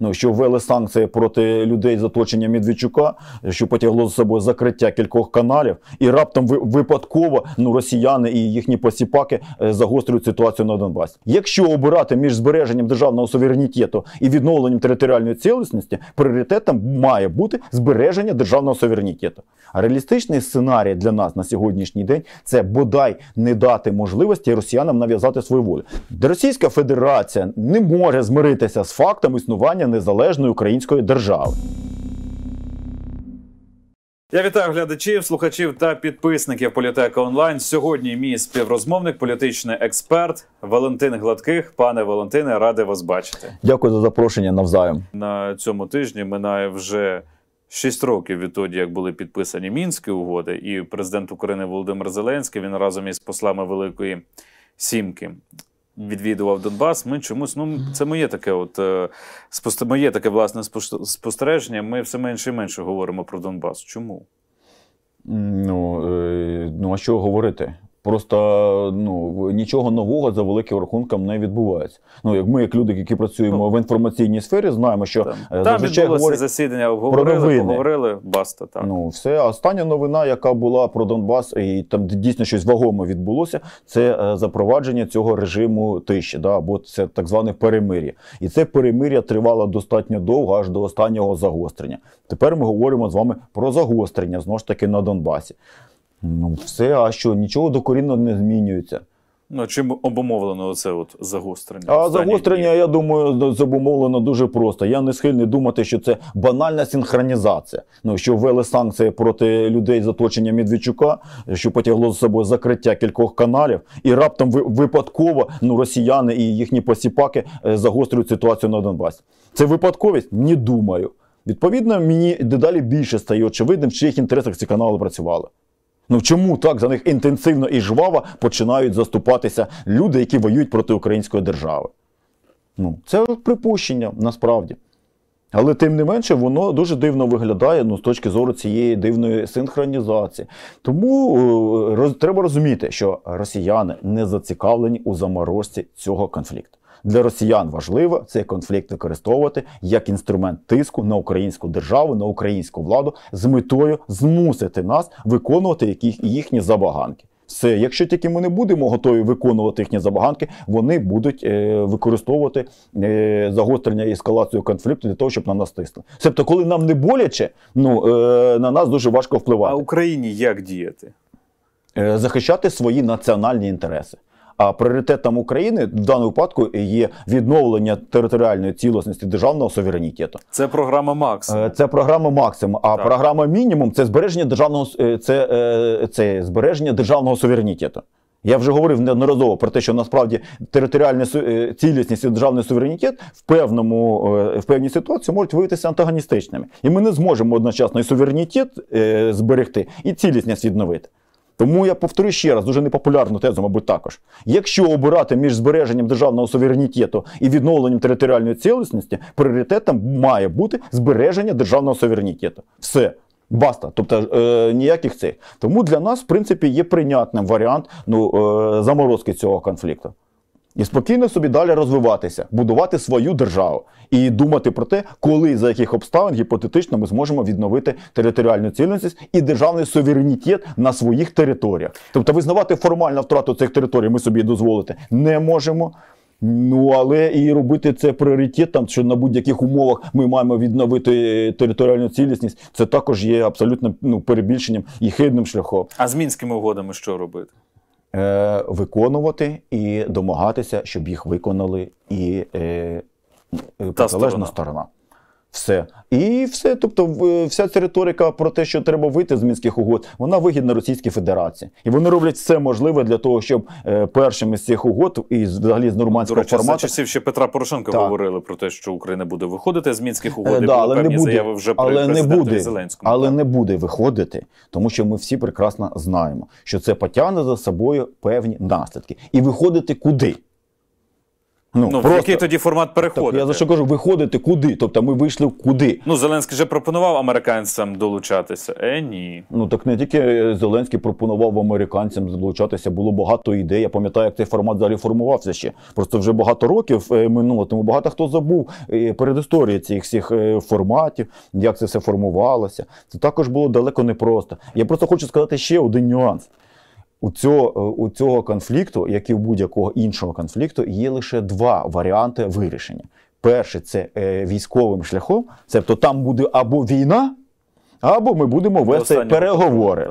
Ну, що ввели санкції проти людей з оточення Медведчука, що потягло за собою закриття кількох каналів, і раптом випадково ну росіяни і їхні посіпаки е, загострюють ситуацію на Донбасі. Якщо обирати між збереженням державного суверенітету і відновленням територіальної цілісності, пріоритетом має бути збереження державного суверенітету. А реалістичний сценарій для нас на сьогоднішній день це бодай не дати можливості росіянам нав'язати свою волю. Російська Федерація не може змиритися з фактом існування формування незалежної української держави. Я вітаю глядачів, слухачів та підписників політека онлайн. Сьогодні мій співрозмовник, політичний експерт Валентин Гладких. Пане Валентине, радий вас бачити. Дякую за запрошення. Навзаєм на цьому тижні минає вже шість років відтоді, як були підписані мінські угоди, і президент України Володимир Зеленський він разом із послами Великої Сімки відвідував Донбас, ми чомусь, ну це моє таке, от е, моє таке власне спостереження. Ми все менше і менше говоримо про Донбас. Чому? Ну, е, ну а що говорити? Просто ну нічого нового за великим рахунком не відбувається. Ну як ми, як люди, які працюємо ну, в інформаційній сфері, знаємо, що е, там, там відбулося засідання, обговорили, про поговорили, баста так. Ну все остання новина, яка була про Донбас, і там дійсно щось вагоме відбулося. Це е, запровадження цього режиму тиші, да або це так зване перемир'я, і це перемир'я тривало достатньо довго, аж до останнього загострення. Тепер ми говоримо з вами про загострення знов ж таки на Донбасі. Ну, все, а що, нічого докорінно не змінюється. Ну, чим обумовлено це от загострення? А загострення, дні? я думаю, обумовлено дуже просто. Я не схильний думати, що це банальна синхронізація. Ну що ввели санкції проти людей з оточення Медведчука, що потягло за собою закриття кількох каналів, і раптом випадково ну росіяни і їхні посіпаки е, загострюють ситуацію на Донбасі. Це випадковість? Не думаю. Відповідно, мені дедалі більше стає очевидним, в чиїх інтересах ці канали працювали. Ну чому так за них інтенсивно і жваво починають заступатися люди, які воюють проти української держави? Ну, Це припущення насправді. Але тим не менше, воно дуже дивно виглядає ну, з точки зору цієї дивної синхронізації. Тому е, роз, треба розуміти, що росіяни не зацікавлені у заморозці цього конфлікту. Для росіян важливо цей конфлікт використовувати як інструмент тиску на українську державу, на українську владу з метою змусити нас виконувати їхні забаганки. Все, якщо тільки ми не будемо готові виконувати їхні забаганки, вони будуть е, використовувати е, загострення і ескалацію конфлікту для того, щоб на нас тисли. Себто, коли нам не боляче, ну е, на нас дуже важко впливати. А Україні як діяти? Е, захищати свої національні інтереси. А пріоритетом України в даному випадку є відновлення територіальної цілісності державного суверенітету. Це програма Макс. Е, це програма максимум. А так. програма мінімум це збереження державного е, це, е, це збереження державного суверенітету. Я вже говорив неодноразово про те, що насправді територіальна цілісність і державний суверенітет в певному в певній ситуації можуть виявитися антагоністичними, і ми не зможемо одночасно і суверенітет зберегти, і цілісність відновити. Тому я повторю ще раз дуже непопулярну тезу, мабуть, також. Якщо обирати між збереженням державного суверенітету і відновленням територіальної цілісності, пріоритетом має бути збереження державного суверенітету. Все. Баста, тобто е, ніяких цих. Тому для нас, в принципі, є прийнятним варіант ну, е, заморозки цього конфлікту. І спокійно собі далі розвиватися, будувати свою державу і думати про те, коли за яких обставин гіпотетично ми зможемо відновити територіальну цілісність і державний суверенітет на своїх територіях. Тобто визнавати формальну втрату цих територій ми собі дозволити не можемо. Ну але і робити це пріоритетом, що на будь-яких умовах ми маємо відновити е, територіальну цілісність. Це також є абсолютно ну перебільшенням і хибним шляхом. А з мінськими угодами що робити? Е, виконувати і домагатися, щоб їх виконали і е, е протилежна сторона. сторона все. І все, тобто, е, вся ця риторика про те, що треба вийти з мінських угод, вона вигідна Російській Федерації, і вони роблять все можливе для того, щоб е, першим із цих угод і взагалі з нормандського речі, формату... за часів ще Петра Порошенка так. говорили про те, що Україна буде виходити з мінських е, угод. да, але не буде, вже але не буде Зеленському, але так. не буде виходити, тому що ми всі прекрасно знаємо, що це потягне за собою певні наслідки, і виходити куди. Ну, ну просто... в який тоді формат переходити? я за що кажу, виходити куди? Тобто ми вийшли куди? Ну Зеленський вже пропонував американцям долучатися. Е, ні. Ну так не тільки Зеленський пропонував американцям долучатися, було багато ідей. Я пам'ятаю, як цей формат взагалі формувався ще. Просто вже багато років е, минуло, тому багато хто забув е, перед історією цих всіх е, форматів, як це все формувалося. Це також було далеко непросто. Я просто хочу сказати ще один нюанс. У цього е, у цього конфлікту, як і у будь-якого іншого конфлікту, є лише два варіанти вирішення. Перше це е, військовим шляхом, тобто там буде або війна, або ми будемо вести переговори.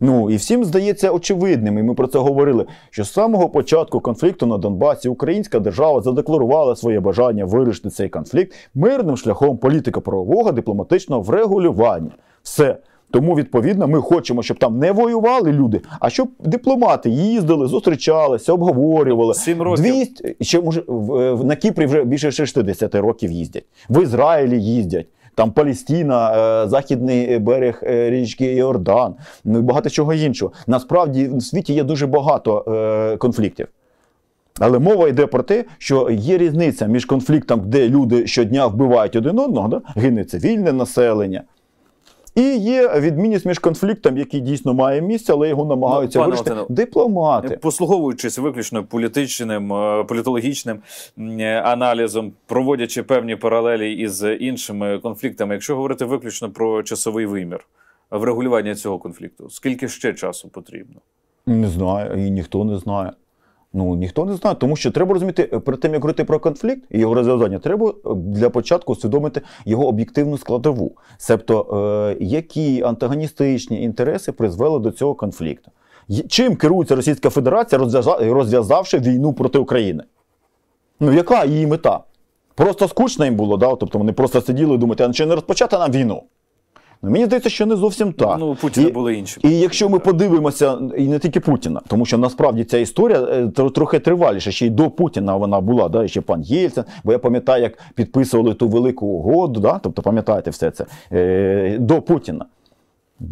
Ну і всім здається очевидним, і ми про це говорили. Що з самого початку конфлікту на Донбасі українська держава задекларувала своє бажання вирішити цей конфлікт мирним шляхом політико-правового дипломатичного врегулювання. Все тому, відповідно, ми хочемо, щоб там не воювали люди, а щоб дипломати їздили, зустрічалися, обговорювали. Сім років. 200, ще може е, в, на Кіпрі вже більше 60 років їздять. В Ізраїлі їздять. Там Палістіна, е, західний берег е, річки Йордан, ну і багато чого іншого. Насправді в світі є дуже багато конфліктів. Але мова йде про те, що є різниця між конфліктом, де люди щодня вбивають один одного, да? гине цивільне населення. І є відмінність між конфліктом, який дійсно має місце, але його намагаються ну, вирішити Ватину, дипломати, послуговуючись виключно політичним е, політологічним е, аналізом, проводячи певні паралелі із іншими конфліктами, якщо говорити виключно про часовий вимір врегулювання цього конфлікту, скільки ще часу потрібно? Не знаю, і ніхто не знає. Ну ніхто не знає, тому що треба розуміти, е, перед тим як говорити про конфлікт і його розв'язання, треба е, для початку усвідомити його об'єктивну складову, себто е, які антагоністичні інтереси призвели до цього конфлікту. Чим керується Російська Федерація, розв'язавши війну проти України? Ну яка її мета? Просто скучно їм було, да? тобто вони просто сиділи і думали, а чи не розпочати нам війну? Ну мені здається, що не зовсім так. Ну Путіна і, були інші. І якщо ми подивимося, і не тільки Путіна, тому що насправді ця історія е, трохи триваліша. Ще й до Путіна вона була, да, ще пан Єльцин. Бо я пам'ятаю, як підписували ту велику угоду, да, тобто пам'ятаєте все це е, до Путіна.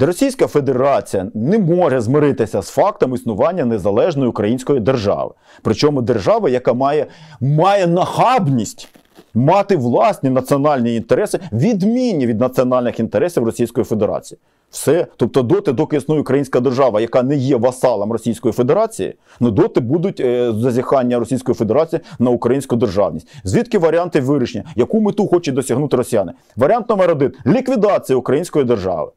Російська Федерація не може змиритися з фактом існування незалежної української держави. Причому держави, яка має, має нахабність мати власні національні інтереси, відмінні від національних інтересів Російської Федерації. Все, тобто, доти, доки існує українська держава, яка не є васалом Російської Федерації, ну доти будуть е, зазіхання Російської Федерації на українську державність. Звідки варіанти вирішення, яку мету хочуть досягнути росіяни? Варіант номер один ліквідація української держави.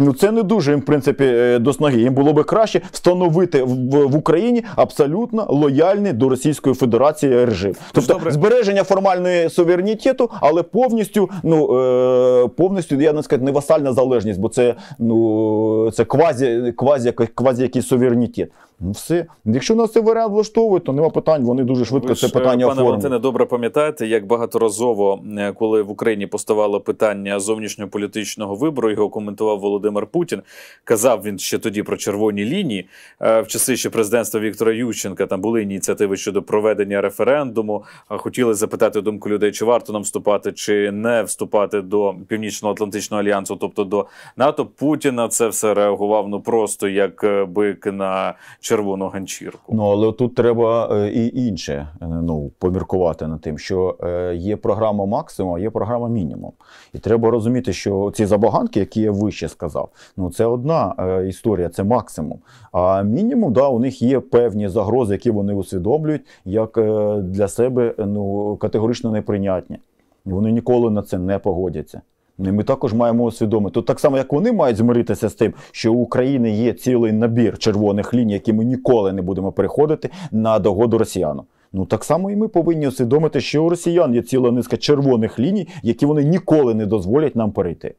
Ну це не дуже їм в принципі е, до снаги. Їм було би краще встановити в, в Україні абсолютно лояльний до Російської Федерації режим, тобто Добре. збереження формальної суверенітету, але повністю ну е, повністю я не сказати, не васальна залежність, бо це ну це квазі, квазі, квазі якийсь суверенітет. Ну все. Якщо нас це варіант влаштовує, то нема питань. Вони дуже швидко Ви це ж, е, питання пане оформлюють. Пане добре пам'ятаєте, як багаторазово, е, коли в Україні поставало питання зовнішньополітичного вибору, його коментував Володимир Путін. Казав він ще тоді про червоні лінії. Е, в часи ще президентства Віктора Ющенка там були ініціативи щодо проведення референдуму. Хотіли запитати думку людей, чи варто нам вступати, чи не вступати до Північно-Атлантичного альянсу, тобто до НАТО. Путін на це все реагував ну просто як бик на червону ганчірку. Ну але тут треба е, і інше е, ну поміркувати над тим, що е, є програма максимум, а є програма мінімум. І треба розуміти, що ці забаганки, які я вище сказав, ну це одна історія, це максимум. А мінімум, да, у них є певні загрози, які вони усвідомлюють, як для себе ну категорично неприйнятні. Вони ніколи на це не погодяться. Ну, ми також маємо усвідомити. Так само, як вони мають змиритися з тим, що у України є цілий набір червоних ліній, які ми ніколи не будемо переходити на догоду росіянам. Ну так само і ми повинні усвідомити, що у росіян є ціла низка червоних ліній, які вони ніколи не дозволять нам перейти.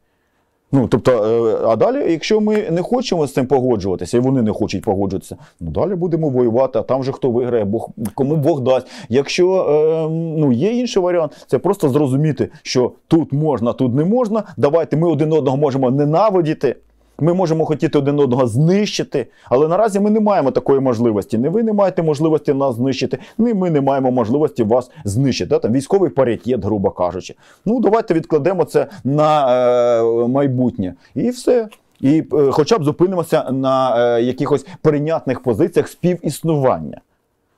Ну, тобто, е, а далі, якщо ми не хочемо з цим погоджуватися, і вони не хочуть погоджуватися, ну далі будемо воювати, а там же хто виграє, Бог кому Бог дасть. Якщо е, ну, є інший варіант, це просто зрозуміти, що тут можна, тут не можна. Давайте ми один одного можемо ненавидіти. Ми можемо хотіти один одного знищити, але наразі ми не маємо такої можливості. Не ви не маєте можливості нас знищити, ні ми не маємо можливості вас знищити. Там військовий паритет, грубо кажучи. Ну давайте відкладемо це на е, майбутнє і все. І е, хоча б зупинимося на е, якихось прийнятних позиціях співіснування.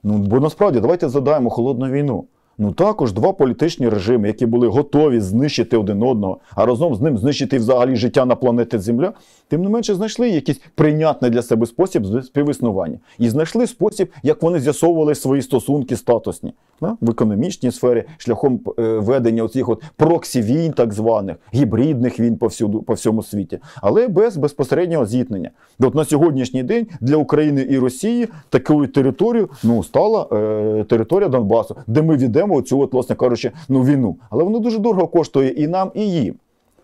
Ну бо насправді давайте задаємо холодну війну. Ну також два політичні режими, які були готові знищити один одного, а разом з ним знищити взагалі життя на планеті Земля, тим не менше знайшли якийсь прийнятний для себе спосіб співіснування і знайшли спосіб, як вони з'ясовували свої стосунки статусні в економічній сфері, шляхом е, ведення оцих от проксі війн, так званих гібридних війн повсюду по всьому світі, але без безпосереднього зіткнення. От на сьогоднішній день для України і Росії такою територією ну стала е, територія Донбасу, де ми відемо цю от, власне кажучи, ну війну. Але воно дуже дорого коштує і нам, і їм.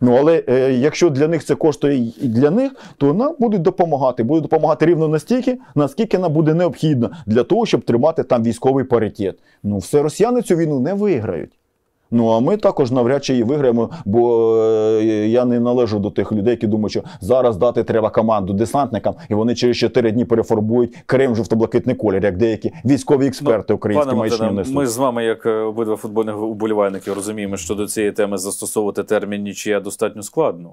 Ну, але е, якщо для них це коштує і для них, то нам будуть допомагати. буде допомагати рівно настільки, наскільки вона буде необхідна для того, щоб тримати там військовий паритет. Ну, все росіяни цю війну не виграють. Ну а ми також навряд чи її виграємо, бо е, я не належу до тих людей, які думають, що зараз дати треба команду десантникам, і вони через 4 дні переформують Крим жовто-блакитний колір, як деякі військові ну, експерти українські ну, маячні Ми з вами, як е, обидва футбольних уболівальники, розуміємо, що до цієї теми застосовувати термін нічия достатньо складно.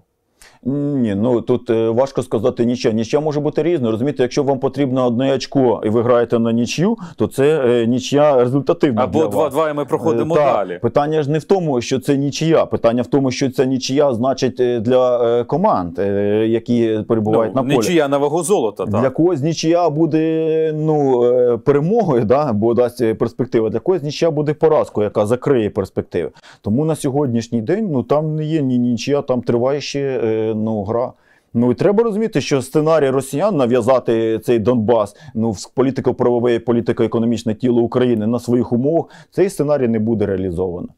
Ні, ну тут е, важко сказати нічого. Нічя може бути різна. Розумієте, якщо вам потрібно одне очко і ви граєте на нічю, то це е, нічя результативна. Або два-два, і ми е, проходимо Та, далі. Питання ж не в тому, що це нічия. Питання в тому, що це нічия значить для команд, які перебувають ну, на полі. Нічия на вагу золота. Так. Для когось нічия буде ну, перемогою, да, бо дасть перспектива. Для когось нічия буде поразкою, яка закриє перспективи. Тому на сьогоднішній день ну там не є ні нічия, там триває ще ну гра. Ну і треба розуміти, що сценарій росіян нав'язати цей Донбас ну в політико-правове, політико-економічне тіло України на своїх умовах, цей сценарій не буде реалізовано.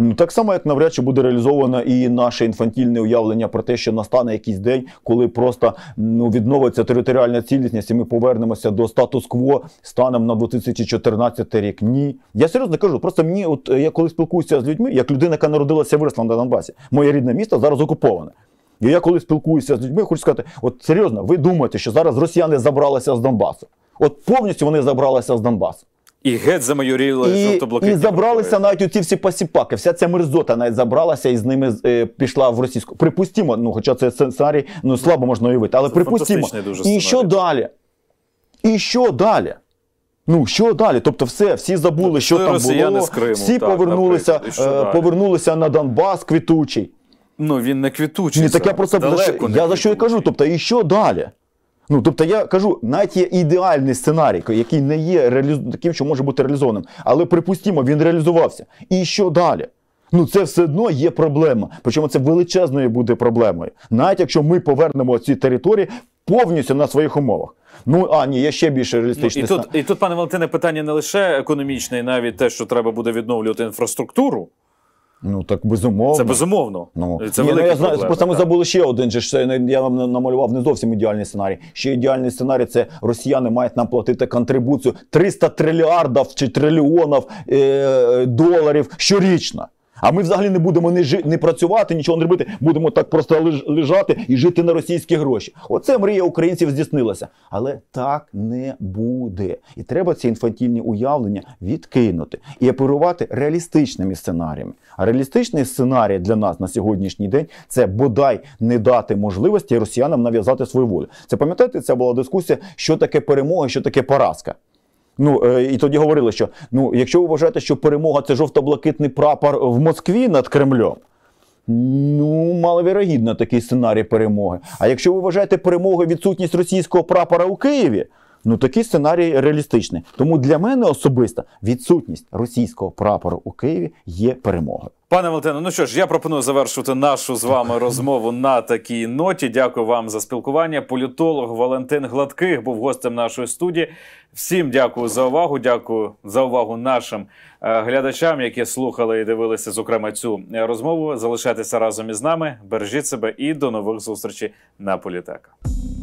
Ну так само, як навряд чи буде реалізовано і наше інфантільне уявлення про те, що настане якийсь день, коли просто ну відновиться територіальна цілісність, і ми повернемося до статус-кво станом на 2014 рік. Ні, я серйозно кажу. Просто мені, от я коли спілкуюся з людьми, як людина, яка народилася і виросла на Донбасі, моє рідне місто зараз окуповане. І я коли спілкуюся з людьми, хочу сказати: от серйозно, ви думаєте, що зараз росіяни забралися з Донбасу? От повністю вони забралися з Донбасу. І геть замайоріли жовто І забралися рухи. навіть ці всі пасіпаки, Вся ця мерзота навіть забралася і з ними е, пішла в російську. Припустімо, ну хоча це сценарій, ну слабо можна уявити, але це припустімо. Дуже і що далі? І що далі? Ну що далі? Тобто, все, всі забули, ну, що там було. З Криму, всі так, повернулися, е, повернулися на Донбас квітучий ну він не квітучий. Ні, так я просто за що- я за що і кажу, тобто і що далі? Ну, тобто, я кажу, навіть є ідеальний сценарій, який не є реаліз... таким, що може бути реалізованим. Але припустімо, він реалізувався. І що далі? Ну, це все одно є проблема. Причому це величезною буде проблемою. Навіть якщо ми повернемо ці території повністю на своїх умовах. Ну а ні, є ще більше реалістичний Ну, і тут, і тут, пане Валентине, питання не лише економічне, і навіть те, що треба буде відновлювати інфраструктуру, Ну так безумовно. Це безумовно. Ну це Ні, ну, я знаю. Просто ми забули ще один. же ж я нам намалював не зовсім ідеальний сценарій. Ще ідеальний сценарій це росіяни мають нам платити контрибуцію 300 трильярдів чи трильйонів е- доларів щорічно. А ми взагалі не будемо не жи, не працювати, нічого не робити. Будемо так просто лежати і жити на російські гроші. Оце мрія українців здійснилася. Але так не буде. І треба ці інфантільні уявлення відкинути і оперувати реалістичними сценаріями. А реалістичний сценарій для нас на сьогоднішній день це бодай не дати можливості росіянам нав'язати свою волю. Це пам'ятаєте, це була дискусія, що таке перемога, що таке поразка. Ну е, і тоді говорили, що ну, якщо ви вважаєте, що перемога це жовто-блакитний прапор в Москві над Кремлем. Ну, маловірогідно такий сценарій перемоги. А якщо ви вважаєте перемогою відсутність російського прапора у Києві, ну такий сценарій реалістичний. Тому для мене особисто відсутність російського прапора у Києві є перемогою. Пане Валентине, ну що ж, я пропоную завершувати нашу з вами розмову на такій ноті. Дякую вам за спілкування. Політолог Валентин Гладких був гостем нашої студії. Всім дякую за увагу. Дякую за увагу нашим е, глядачам, які слухали і дивилися, зокрема, цю е, розмову. Залишайтеся разом із нами. Бережіть себе і до нових зустрічей на політеках.